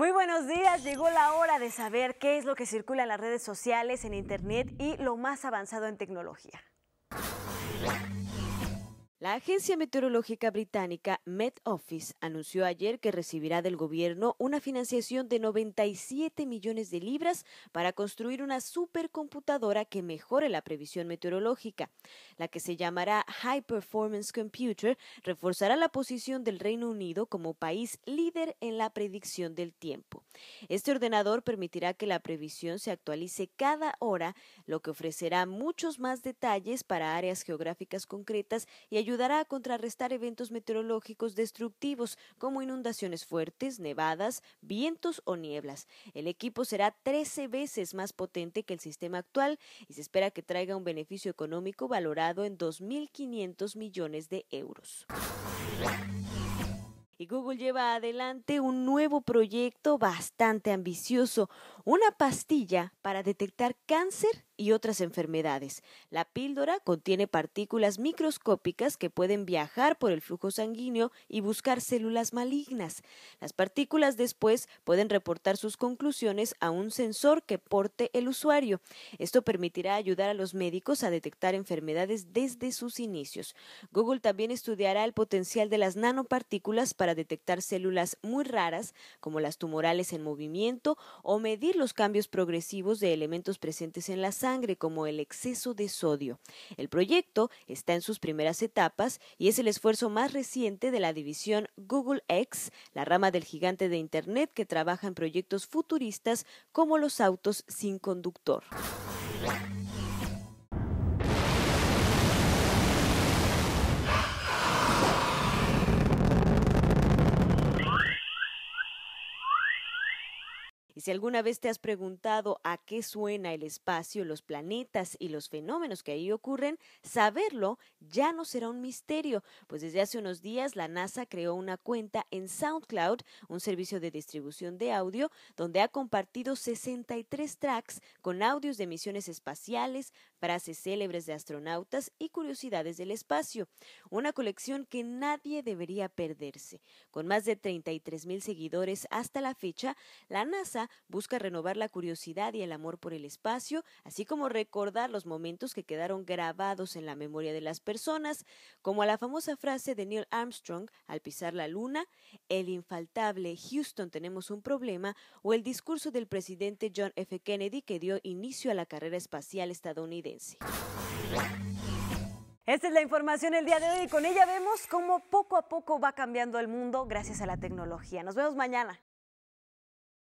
Muy buenos días, llegó la hora de saber qué es lo que circula en las redes sociales, en Internet y lo más avanzado en tecnología. La agencia meteorológica británica Met Office anunció ayer que recibirá del gobierno una financiación de 97 millones de libras para construir una supercomputadora que mejore la previsión meteorológica. La que se llamará High Performance Computer reforzará la posición del Reino Unido como país líder en la predicción del tiempo. Este ordenador permitirá que la previsión se actualice cada hora, lo que ofrecerá muchos más detalles para áreas geográficas concretas y ayudará a contrarrestar eventos meteorológicos destructivos como inundaciones fuertes, nevadas, vientos o nieblas. El equipo será 13 veces más potente que el sistema actual y se espera que traiga un beneficio económico valorado en 2.500 millones de euros y Google lleva adelante un nuevo proyecto bastante ambicioso, una pastilla para detectar cáncer otras enfermedades. La píldora contiene partículas microscópicas que pueden viajar por el flujo sanguíneo y buscar células malignas. Las partículas después pueden reportar sus conclusiones a un sensor que porte el usuario. Esto permitirá ayudar a los médicos a detectar enfermedades desde sus inicios. Google también estudiará el potencial de las nanopartículas para detectar células muy raras, como las tumorales en movimiento, o medir los cambios progresivos de elementos presentes en la sangre como el exceso de sodio. El proyecto está en sus primeras etapas y es el esfuerzo más reciente de la división Google X, la rama del gigante de Internet que trabaja en proyectos futuristas como los autos sin conductor. Y si alguna vez te has preguntado a qué suena el espacio, los planetas y los fenómenos que ahí ocurren, saberlo ya no será un misterio, pues desde hace unos días la NASA creó una cuenta en SoundCloud, un servicio de distribución de audio, donde ha compartido 63 tracks con audios de misiones espaciales, frases célebres de astronautas y curiosidades del espacio, una colección que nadie debería perderse. Con más de 33 mil seguidores hasta la fecha, la NASA busca renovar la curiosidad y el amor por el espacio, así como recordar los momentos que quedaron grabados en la memoria de las personas, como la famosa frase de Neil Armstrong al pisar la luna, el infaltable Houston tenemos un problema, o el discurso del presidente John F. Kennedy que dio inicio a la carrera espacial estadounidense. Esta es la información el día de hoy y con ella vemos cómo poco a poco va cambiando el mundo gracias a la tecnología. Nos vemos mañana.